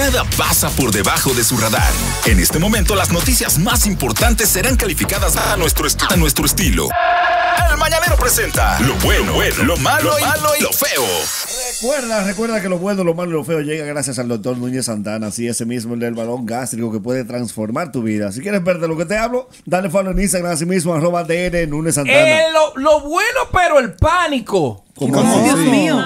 Nada pasa por debajo de su radar. En este momento las noticias más importantes serán calificadas a nuestro, estilo. El Mañanero presenta lo bueno, lo malo y lo feo. Recuerda, recuerda que lo bueno, lo malo y lo feo llega gracias al doctor Núñez Santana. Así ese mismo el del balón gástrico que puede transformar tu vida. Si quieres de lo que te hablo, dale follow en Instagram, así mismo, arroba DN Núñez Santana. Eh, lo, bueno, pero el pánico. Dios mío.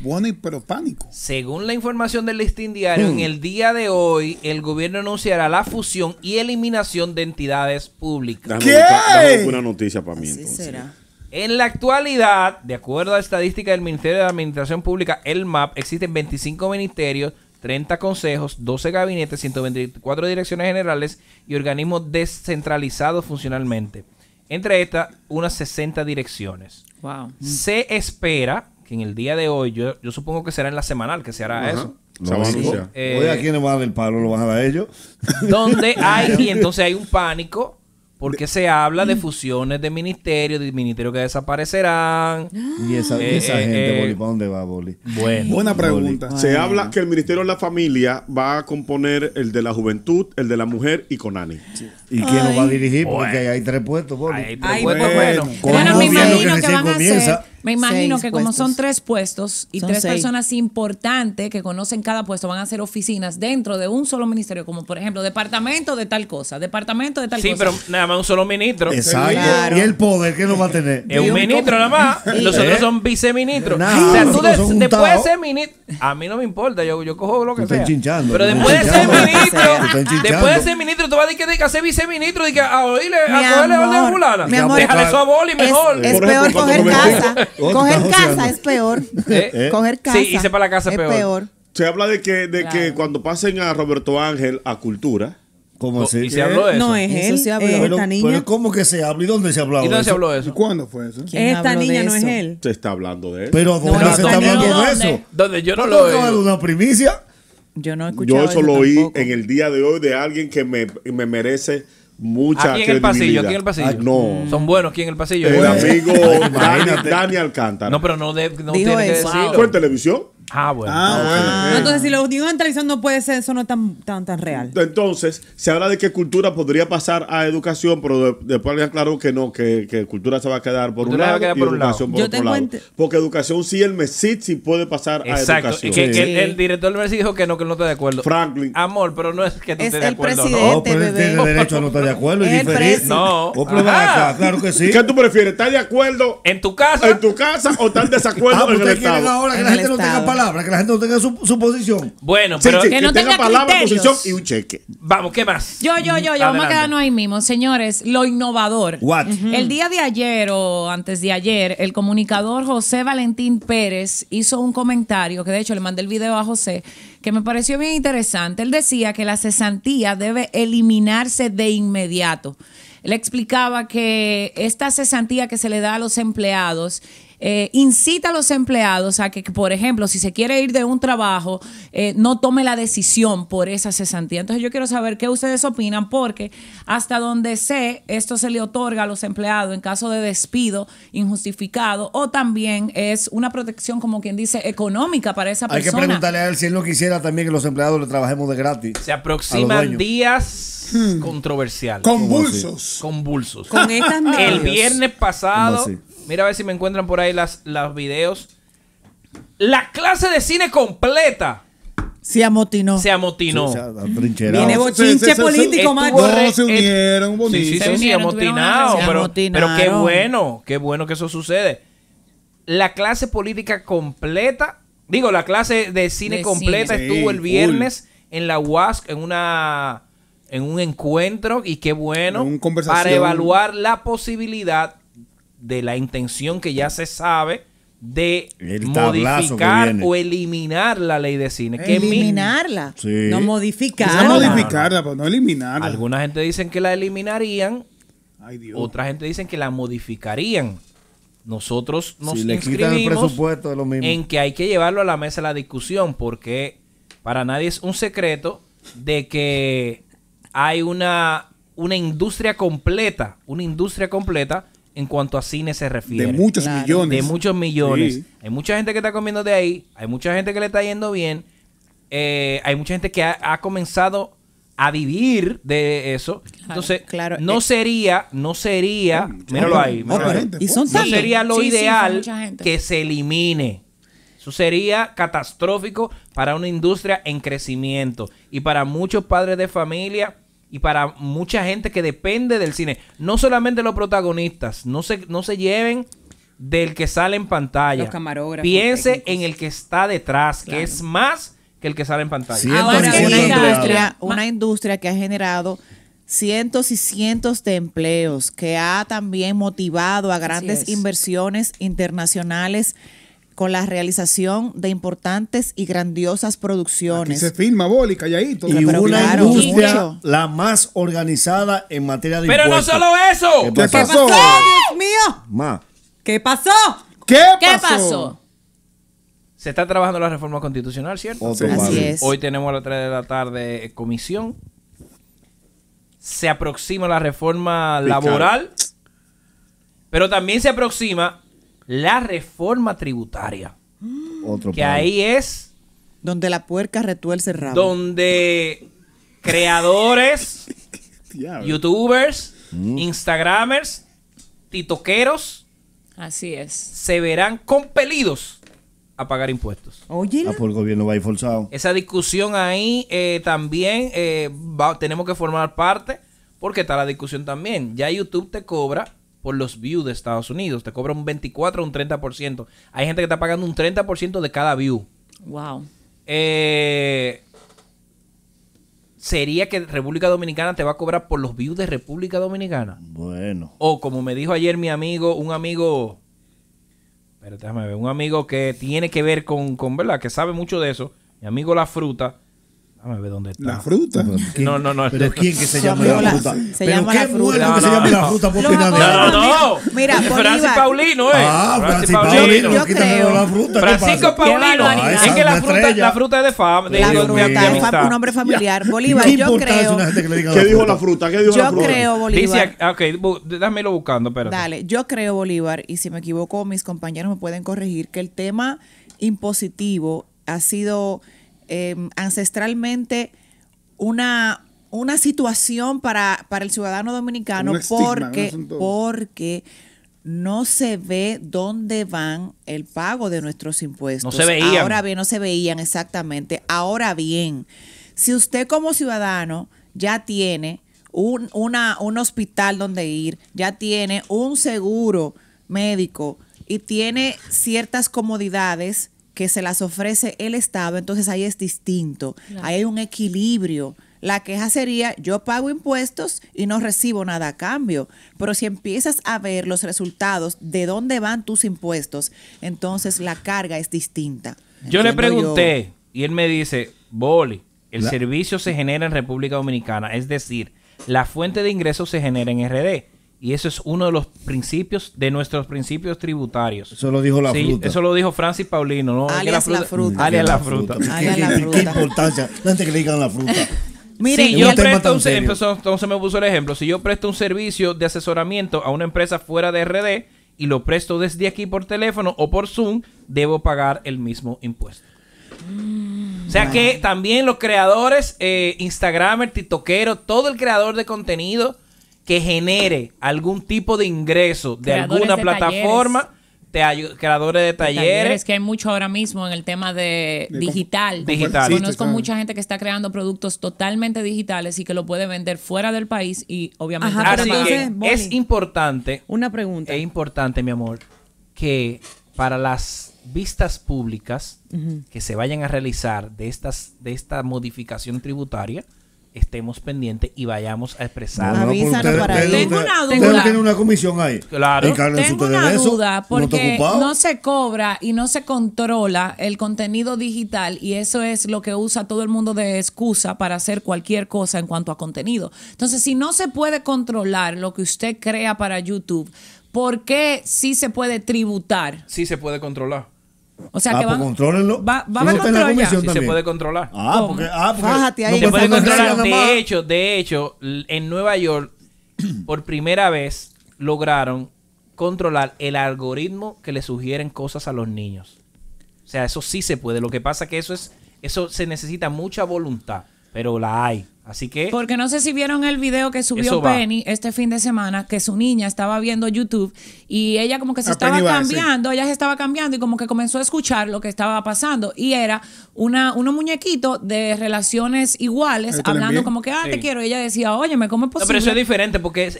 Bueno, pero pánico. Según la información del listín diario, en hmm. el día de hoy el gobierno anunciará la fusión y eliminación de entidades públicas. ¿Qué? una noticia para mí. será. En la actualidad, de acuerdo a estadística del Ministerio de Administración Pública, el MAP, existen 25 ministerios, 30 consejos, 12 gabinetes, 124 direcciones generales y organismos descentralizados funcionalmente. Entre estas, unas 60 direcciones. Wow. Se espera que en el día de hoy, yo, supongo que será en la semanal que se hará eso. No, ¿a quién le van a dar el palo? ¿Lo van a dar ellos? Donde hay, y entonces hay un pánico porque se habla de mm. fusiones de ministerios, de ministerios que desaparecerán. Ah. Y esa, eh, eh, gente, eh. Boli, ¿para dónde va, Boli? Bueno, Buena pregunta. Se habla que el Ministerio de la Familia va a componer el de la Juventud, el de la Mujer y Conani. ¿Y quién lo va a dirigir? Porque hay tres puestos, Boli. Hay tres puestos, pues, bueno. bueno. me que, van a Hacer me imagino que como son tres puestos y tres personas importantes que conocen cada puesto, van a ser oficinas dentro de un solo ministerio, como por ejemplo departamento de tal cosa, departamento de tal cosa. Sí, pero nada más un solo ministro. Exacto. Y el poder que no va a tener. Es un, ministro nada más. Los otros eh. son viceministros. o tú después de ser ministro, a mí no me importa, yo, yo cojo lo que sea. Chinchando, pero después de ser ministro, después de ser ministro, tú vas a decir que ser viceministro y que a oírle, a cogerle a fulana. Déjale su a boli mejor. Es peor coger casa. Oh, Coger eh, eh. casa es peor. Coger casa. Sí, hice para la casa es peor. Se habla de que, de que cuando pasen a Roberto Ángel a cultura. ¿Cómo oh, ¿Y se habló ¿Eh? de eso? No, es él. se esta niña. ¿cómo que se habló? ¿Y dónde se habló? ¿Y dónde se habló de eso? ¿Y cuándo fue eso? Esta niña no es él. Se está hablando de él. Pero ¿dónde se está hablando de eso? Donde yo no lo veo. una primicia? Yo no he escuchado Yo eso, lo oí en el día de hoy de alguien que me, me merece mucha aquí en el pasillo, aquí en el pasillo. no. Son buenos aquí en el pasillo. El amigo Daniel Dani, Alcántara. No, pero no, debe no tiene que decirlo. ¿Fue en televisión? Ah, bueno. Ah, ah bueno. Ah. entonces, si lo digo en televisión no puede ser, eso no es tan, tan, tan real. Entonces, se habla de que cultura podría pasar a educación, pero después le aclaró que no, que, que cultura se va a quedar por un lado y por un lado. Porque educación sí, el MESIT sí puede pasar a educación Exacto Y que el, director del Messi dijo que no, que no está de acuerdo. Franklin. Amor, pero no es que tú estés de el acuerdo. presidente. No, oh, pero él tiene derecho a no estar de acuerdo. Es diferir No. Oh, claro que sí. ¿Qué tú prefieres? ¿Estás de acuerdo En tu casa. en tu casa o estás en desacuerdo en ah, el ustedes ahora que la gente no tenga que la gente no tenga su, posición. Bueno, pero que, no tenga, tenga palabra, posición y un cheque. Vamos, ¿qué más? Yo, yo, yo, yo, vamos a quedarnos ahí mismo. Señores, lo innovador. What? El día de ayer o antes de ayer, el comunicador José Valentín Pérez hizo un comentario, que de hecho le mandé el video a José, que me pareció bien interesante. Él decía que la cesantía debe eliminarse de inmediato. Él explicaba que esta cesantía que se le da a los empleados eh, incita a los empleados a que, por ejemplo, si se quiere ir de un trabajo, eh, no tome la decisión por esa cesantía. Entonces yo quiero saber qué ustedes opinan, porque hasta donde sé, esto se le otorga a los empleados en caso de despido injustificado o también es una protección, como quien dice, económica para esa persona. Hay que preguntarle a él si él no quisiera también que los empleados le trabajemos de gratis. Se aproximan días hmm. controversiales. Convulsos. Convulsos. Con estas El viernes pasado Mira a ver si me encuentran por ahí las, videos. La clase de cine completa. Se amotinó. Se amotinó. Tiene Viene bochinche político, Marco. No, se unieron, bonito. Sí, se, pero, qué bueno, qué bueno que eso sucede. La clase política completa, digo, la clase de cine completa estuvo el viernes en la UASC, en una en un encuentro, y qué bueno, para evaluar la posibilidad de la intención que ya se sabe de modificar o eliminar la ley de cine. eliminarla. No modificarla. No modificarla, pero pues, no eliminarla. Alguna gente dicen que la eliminarían. Otra gente dicen que la modificarían. Nosotros nos en que hay que llevarlo a la mesa la discusión porque para nadie es un secreto de que hay una, una industria completa, una industria completa en cuanto a cine se refiere. De muchos millones. De muchos millones. Hay mucha gente que está comiendo de ahí, hay mucha gente que le está yendo bien, eh, hay mucha gente que ha, comenzado a vivir de eso. Entonces, no eh, sería, no sería, míralo ahí, no sería lo ideal que se elimine. Eso sería catastrófico para una industria en crecimiento y para muchos padres de familia y para mucha gente que depende del cine. No solamente los protagonistas, no se, no se lleven del que sale en pantalla. Los camarógrafos. Piense en el que está detrás, que es más que el que sale en pantalla. una, industria, una industria que ha generado cientos y cientos de empleos, que ha también motivado a grandes inversiones internacionales con la realización de importantes y grandiosas producciones. Aquí se filma boli, Y una industria la más organizada en materia de Pero no solo eso. ¿Qué, pasó? Dios mío. ¿Qué pasó? ¿Qué pasó? Se está trabajando la reforma constitucional, ¿cierto? Así es. Hoy tenemos a las 3 de la tarde eh, comisión. Se aproxima la reforma laboral. Pero también se aproxima la reforma tributaria. Mm. que ahí es... Donde la puerca retuerce el rabo. Donde creadores, youtubers, mm. instagramers, titoqueros... Así es. Se verán compelidos a pagar impuestos. Oye. Ah, por pues el gobierno va a ir forzado. Esa discusión ahí eh, también eh, tenemos que formar parte porque está la discusión también. Ya YouTube te cobra por los views de Estados Unidos. Te cobra un 24 o un 30%. Hay gente que está pagando un 30% de cada view. Wow. Eh, sería que República Dominicana te va a cobrar por los views de República Dominicana. Bueno. O como me dijo ayer mi amigo, un amigo. Pero déjame ver, un amigo que tiene que ver con, con ¿verdad? Que sabe mucho de eso. Mi amigo La Fruta a ver dónde está. La fruta. No, no, no. ¿Pero quién que se llama la fruta? Se llama la fruta. No, que se llama la fruta? por no, no, no. Mira, Francis Paulino, ¿eh? Ah, Paulino. Yo creo. La Francisco Paulino. Ah, es que la fruta, la fruta es de fama. La un nombre familiar. Bolívar, yo creo. ¿Qué dijo la fruta? ¿Qué dijo la fruta? Yo creo, Bolívar. Dice, ok, dámelo buscando, espérate. Dale, yo creo, Bolívar, y si me equivoco, mis compañeros me pueden corregir, que el tema impositivo ha sido Em, ancestralmente una, una situación para, el ciudadano dominicano porque, porque no se ve dónde van el pago de nuestros impuestos. No se veían. Ahora bien, no se veían exactamente. Ahora bien, si usted como ciudadano ya tiene un, una, un hospital donde ir, ya tiene un seguro médico y tiene ciertas comodidades, que se las ofrece el Estado, entonces ahí es distinto, ahí hay un equilibrio. La queja sería, yo pago impuestos y no recibo nada a cambio, pero si empiezas a ver los resultados de dónde van tus impuestos, entonces la carga es distinta. Yo le pregunté y él me dice, Boli, el servicio se genera en República Dominicana, es decir, la fuente de ingresos se genera en RD. Y eso es uno de los principios, de nuestros principios tributarios. Eso lo dijo la fruta. Eso lo dijo Francis Paulino, ¿no? Alias la fruta. Alias la fruta. Qué importancia. No que le digan la fruta. Miren, yo presto un, entonces me puso el ejemplo. Si yo presto un servicio de asesoramiento a una empresa fuera de RD y lo presto desde aquí por teléfono o por Zoom, debo pagar el mismo impuesto. o sea que también los creadores, eh, Instagramer, TikTokero, todo el creador de contenido que genere algún tipo de ingreso de alguna plataforma. creadores de talleres. Es que hay mucho ahora mismo en el tema de, digital. digital. con Conozco mucha gente que está creando productos totalmente digitales y que lo puede vender fuera del país y obviamente... es importante... Una pregunta. Es importante, mi amor, que para las vistas públicas que se vayan a realizar de, estas, de esta modificación tributaria, estemos pendientes y vayamos a expresar. Tengo una duda. comisión Tengo una duda porque no, no, se cobra y no se controla el contenido digital y eso es lo que usa todo el mundo de excusa para hacer cualquier cosa en cuanto a contenido. Entonces, si no se puede controlar lo que usted crea para YouTube, ¿por qué sí se puede tributar? Sí se puede controlar. O sea ah, que pues a se puede controlar. Ah, porque, ah, De hecho, de hecho, en Nueva York, por primera vez, lograron controlar el algoritmo que le sugieren cosas a los niños. O sea, eso sí se puede. Lo que pasa es que eso es, eso se necesita mucha voluntad, pero la hay. Así que. Porque no sé si vieron el video que subió Penny este fin de semana, que su niña estaba viendo YouTube y ella como que se estaba cambiando, ella se estaba cambiando y como que comenzó a escuchar lo que estaba pasando. Y era una, unos muñequitos de relaciones iguales, hablando como que, ah, te quiero. Y ella decía, óyeme, ¿cómo es posible? pero eso es diferente porque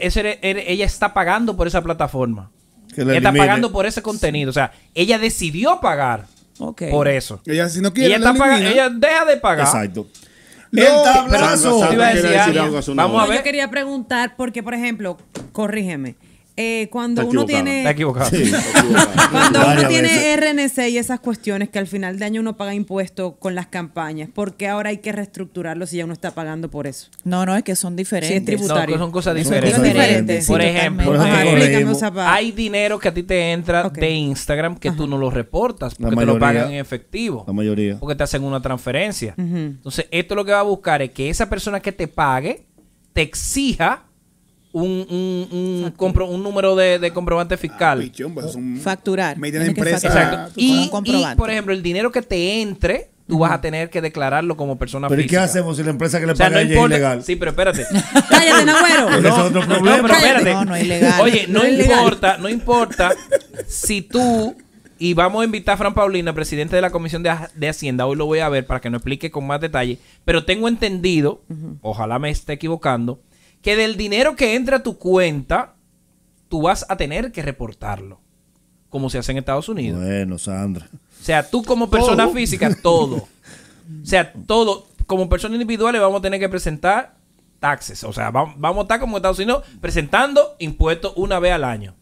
ella está pagando por esa plataforma. ella está pagando por ese contenido. O sea, ella decidió pagar okay. por eso. Ella, si no quiere, ella, ella deja de pagar. Exacto el tablazo. Yo quería preguntar, porque, por ejemplo, corrígeme cuando uno tiene. cuando uno tiene RNC y esas cuestiones que al final de año uno paga impuestos con las campañas, ¿por qué ahora hay que reestructurarlo si ya uno está pagando por eso? No, no, es que son diferentes. son cosas diferentes. Por ejemplo, eh, hay dinero que a ti te entra de Instagram que tú no lo reportas porque te lo pagan en efectivo. La mayoría. Porque te hacen una transferencia. Entonces, esto lo que va a buscar es que esa persona que te pague te exija un, un, compro, un número de, comprobante fiscal. Ah, pues, facturar. empresa. Ah, y, por ejemplo, el dinero que te entre, tú vas a tener que declararlo como persona ¿Pero qué hacemos si la empresa que le paga es ilegal? Sí, pero espérate. ¡Cállate, No, no, ilegal. Oye, no, importa, no importa si tú... Y vamos a invitar a Fran Paulina, presidente de la Comisión de, Hacienda. Hoy lo voy a ver para que nos explique con más detalle. Pero tengo entendido, ojalá me esté equivocando, que del dinero que entra a tu cuenta, tú vas a tener que reportarlo, como se hace en Estados Unidos. Bueno, Sandra. O sea, tú como persona física, todo. O sea, todo. Como personas individuales vamos a tener que presentar taxes. O sea, vamos a estar como Estados Unidos presentando impuestos una vez al año.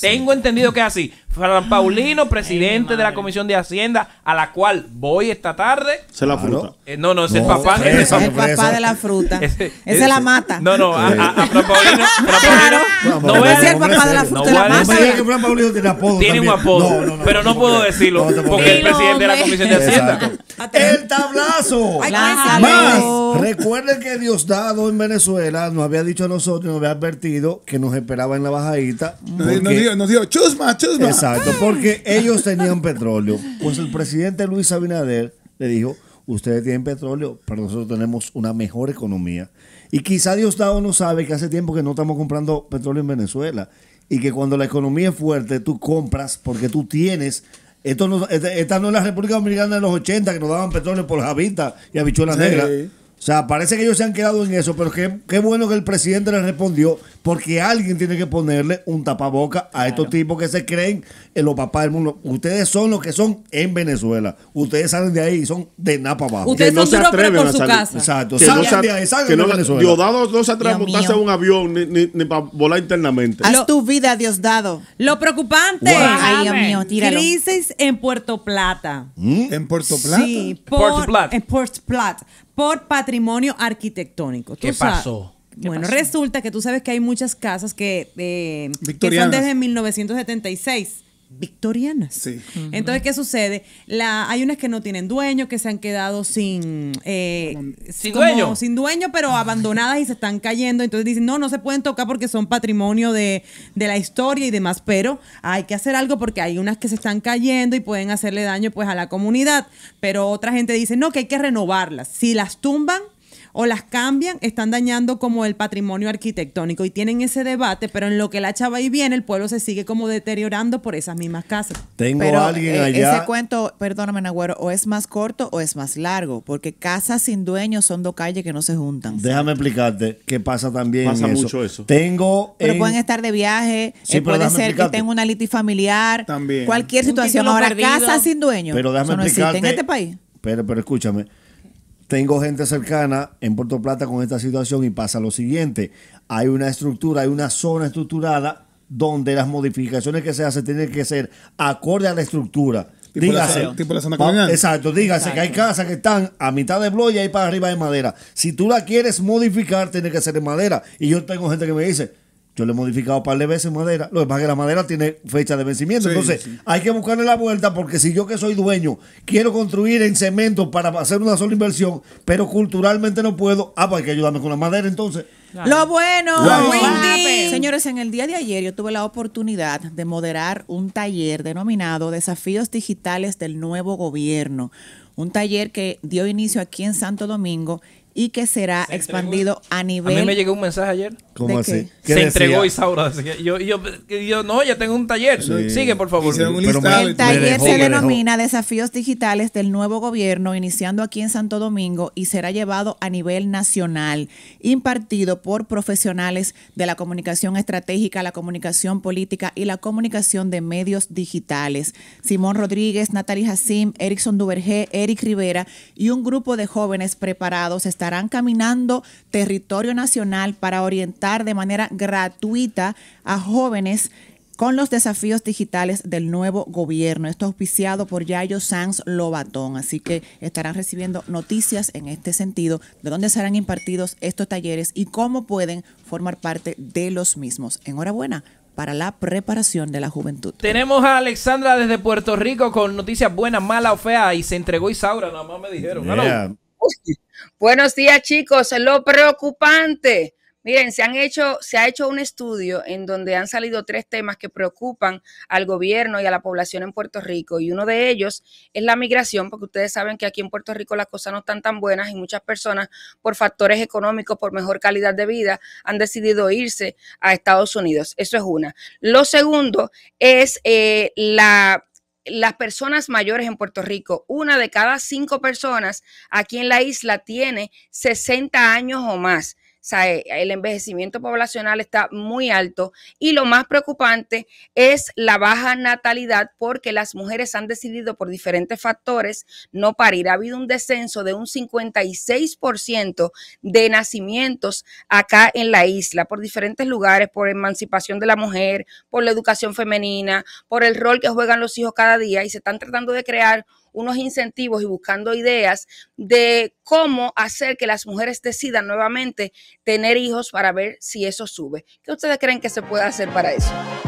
Tengo entendido que es así. Fran Paulino, presidente de la Comisión de Hacienda, a la cual voy esta tarde. ¿Se la fruta? Eh, no, no, es el papá. papá de la fruta. Ese es la mata. No, no, a, eh. Fran Paulino. Fran Paulino no es el papá de la fruta. No, no, Fran Paulino tiene un apodo. pero no puedo decirlo porque es presidente de la Comisión de Hacienda. El tablazo. Más. Recuerden que Diosdado en Venezuela nos había dicho a nosotros, nos había advertido que nos esperaba en la bajadita nos, dio, chusma, chusma. Exacto, porque ellos tenían petróleo. Pues el presidente Luis Abinader le dijo, ustedes tienen petróleo, pero nosotros tenemos una mejor economía. Y quizá Diosdado no sabe que hace tiempo que no estamos comprando petróleo en Venezuela y que cuando la economía es fuerte, tú compras porque tú tienes esto no, esta, no es la República Dominicana de los 80 que nos daban petróleo por javita y habichuelas sí. negras. O sea, parece que ellos se han quedado en eso, pero qué, qué bueno que el presidente le respondió, porque alguien tiene que ponerle un tapaboca a estos tipos que se creen en los papás del mundo. Ustedes son los que son en Venezuela. Ustedes salen de ahí y son de napa abajo. Ustedes no se atreven por a salir. Su casa. Exacto. Que no de salgan de Diosdado no se atreve a montarse un avión ni, ni, para volar internamente. Haz tu vida, dado. Lo preocupante. Ay, Dios mío, Crisis en ¿Mm? Puerto Plata. ¿En Puerto Plata? Sí, Puerto Plata. En Puerto Plata por patrimonio arquitectónico. ¿Qué pasó? Bueno, resulta que tú sabes que hay muchas casas que, eh, que son desde 1976 victorianas. Sí. Entonces, ¿qué sucede? La, hay unas que no tienen dueño, que se han quedado sin... Eh, sin dueño. Sin dueño, pero abandonadas y se están cayendo. Entonces dicen, no, no se pueden tocar porque son patrimonio de, de, la historia y demás, pero hay que hacer algo porque hay unas que se están cayendo y pueden hacerle daño pues a la comunidad. Pero otra gente dice, no, que hay que renovarlas. Si las tumban, o las cambian, están dañando como el patrimonio arquitectónico y tienen ese debate, pero en lo que la chava ahí viene, el pueblo se sigue como deteriorando por esas mismas casas. Tengo alguien eh, allá. Ese cuento, perdóname, Nagüero, o es más corto o es más largo, porque casas sin dueños son dos calles que no se juntan. Déjame explicarte qué pasa también. Pasa mucho eso. Tengo. Pero pueden estar de viaje, eh, puede ser que tenga una familiar familiar cualquier situación. Ahora, casas sin dueños. Pero en este país. Pero, pero escúchame tengo gente cercana en Puerto Plata con esta situación y pasa lo siguiente, hay una estructura, hay una zona estructurada donde las modificaciones que se hacen tienen que ser acorde a la estructura. dígase, exacto, dígase que hay casas que están a mitad de bloque y ahí para arriba de madera. Si tú la quieres modificar, tiene que ser en madera. Y yo tengo gente que me dice, yo le he modificado un par de veces madera. Lo que es que la madera tiene fecha de vencimiento. Entonces, hay que buscarle la vuelta porque si yo que soy dueño quiero construir en cemento para hacer una sola inversión, pero culturalmente no puedo, ah, pues hay que ayudarme con la madera entonces. Lo bueno, Señores, en el día de ayer yo tuve la oportunidad de moderar un taller denominado Desafíos Digitales del Nuevo Gobierno. Un taller que dio inicio aquí en Santo Domingo y que será expandido a nivel. A mí me llegó un mensaje ayer. ¿Cómo así? se entregó Isaura. Yo, yo, no, ya tengo un taller. Sigue, por favor. el taller se denomina Desafíos Digitales del Nuevo Gobierno, iniciando aquí en Santo Domingo y será llevado a nivel nacional, impartido por profesionales de la comunicación estratégica, la comunicación política y la comunicación de medios digitales. Simón Rodríguez, Natalie Hassim, Erickson Duvergé, Eric Rivera y un grupo de jóvenes preparados están estarán caminando territorio nacional para orientar de manera gratuita a jóvenes con los desafíos digitales del nuevo gobierno. Esto auspiciado por Yayo Sanz Lobatón. Así que estarán recibiendo noticias en este sentido, de dónde serán impartidos estos talleres y cómo pueden formar parte de los mismos. Enhorabuena para la preparación de la juventud. Tenemos a Alexandra desde Puerto Rico con noticias buenas, malas o feas y se entregó Isaura, nada más me dijeron. Yeah. Buenos días, chicos. Lo preocupante. Miren, se han hecho, se ha hecho un estudio en donde han salido tres temas que preocupan al gobierno y a la población en Puerto Rico. Y uno de ellos es la migración, porque ustedes saben que aquí en Puerto Rico las cosas no están tan buenas y muchas personas, por factores económicos, por mejor calidad de vida, han decidido irse a Estados Unidos. Eso es una. Lo segundo es eh, la las personas mayores en Puerto Rico, una de cada cinco personas aquí en la isla tiene 60 años o más. El envejecimiento poblacional está muy alto y lo más preocupante es la baja natalidad porque las mujeres han decidido por diferentes factores no parir. Ha habido un descenso de un 56% de nacimientos acá en la isla por diferentes lugares, por emancipación de la mujer, por la educación femenina, por el rol que juegan los hijos cada día y se están tratando de crear unos incentivos y buscando ideas de cómo hacer que las mujeres decidan nuevamente tener hijos para ver si eso sube. ¿Qué ustedes creen que se puede hacer para eso?